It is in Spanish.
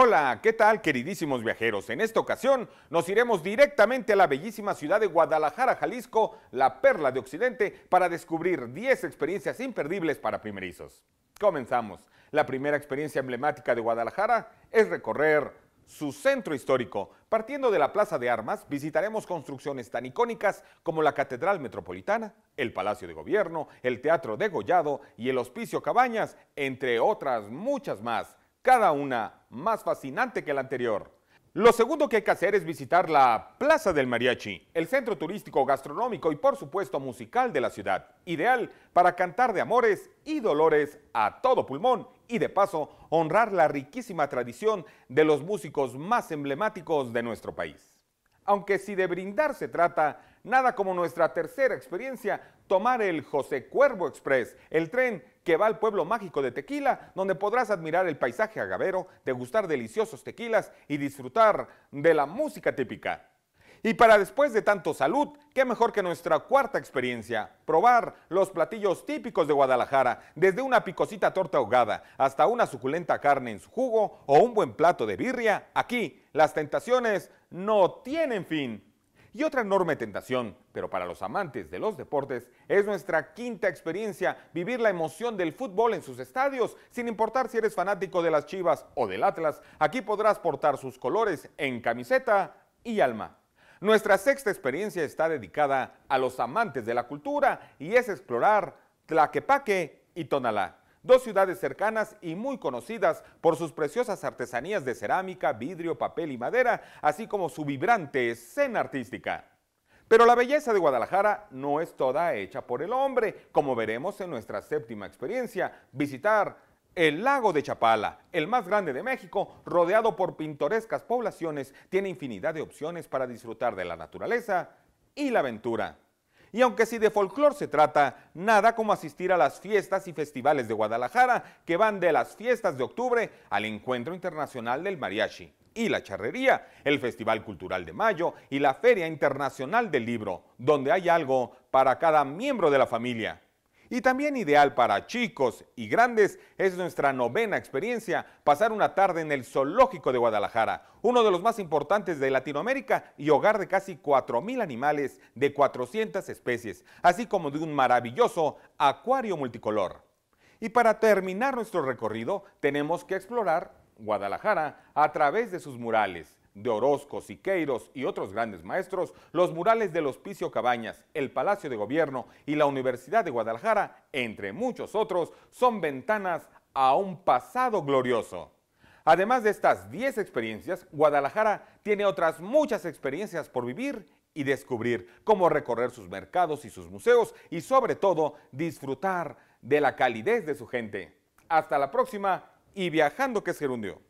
Hola, ¿qué tal queridísimos viajeros? En esta ocasión nos iremos directamente a la bellísima ciudad de Guadalajara, Jalisco, la perla de Occidente, para descubrir 10 experiencias imperdibles para primerizos. Comenzamos. La primera experiencia emblemática de Guadalajara es recorrer su centro histórico. Partiendo de la Plaza de Armas, visitaremos construcciones tan icónicas como la Catedral Metropolitana, el Palacio de Gobierno, el Teatro Degollado y el Hospicio Cabañas, entre otras muchas más cada una más fascinante que la anterior. Lo segundo que hay que hacer es visitar la Plaza del Mariachi, el centro turístico, gastronómico y por supuesto musical de la ciudad, ideal para cantar de amores y dolores a todo pulmón y de paso honrar la riquísima tradición de los músicos más emblemáticos de nuestro país. Aunque si de brindar se trata, nada como nuestra tercera experiencia, tomar el José Cuervo Express, el tren que va al pueblo mágico de Tequila, donde podrás admirar el paisaje agavero, degustar deliciosos tequilas y disfrutar de la música típica. Y para después de tanto salud, qué mejor que nuestra cuarta experiencia, probar los platillos típicos de Guadalajara, desde una picosita torta ahogada hasta una suculenta carne en su jugo o un buen plato de birria, aquí las tentaciones no tienen fin. Y otra enorme tentación, pero para los amantes de los deportes, es nuestra quinta experiencia, vivir la emoción del fútbol en sus estadios, sin importar si eres fanático de las Chivas o del Atlas, aquí podrás portar sus colores en camiseta y alma. Nuestra sexta experiencia está dedicada a los amantes de la cultura y es explorar Tlaquepaque y Tonalá dos ciudades cercanas y muy conocidas por sus preciosas artesanías de cerámica, vidrio, papel y madera, así como su vibrante escena artística. Pero la belleza de Guadalajara no es toda hecha por el hombre, como veremos en nuestra séptima experiencia, visitar el lago de Chapala, el más grande de México, rodeado por pintorescas poblaciones, tiene infinidad de opciones para disfrutar de la naturaleza y la aventura. Y aunque si de folclore se trata, nada como asistir a las fiestas y festivales de Guadalajara, que van de las fiestas de octubre al Encuentro Internacional del Mariachi y la Charrería, el Festival Cultural de Mayo y la Feria Internacional del Libro, donde hay algo para cada miembro de la familia. Y también ideal para chicos y grandes es nuestra novena experiencia, pasar una tarde en el Zoológico de Guadalajara, uno de los más importantes de Latinoamérica y hogar de casi 4.000 animales de 400 especies, así como de un maravilloso acuario multicolor. Y para terminar nuestro recorrido tenemos que explorar Guadalajara a través de sus murales, de Orozco, Siqueiros y otros grandes maestros, los murales del Hospicio Cabañas, el Palacio de Gobierno y la Universidad de Guadalajara, entre muchos otros, son ventanas a un pasado glorioso. Además de estas 10 experiencias, Guadalajara tiene otras muchas experiencias por vivir y descubrir, cómo recorrer sus mercados y sus museos y sobre todo disfrutar de la calidez de su gente. Hasta la próxima y viajando que es gerundio.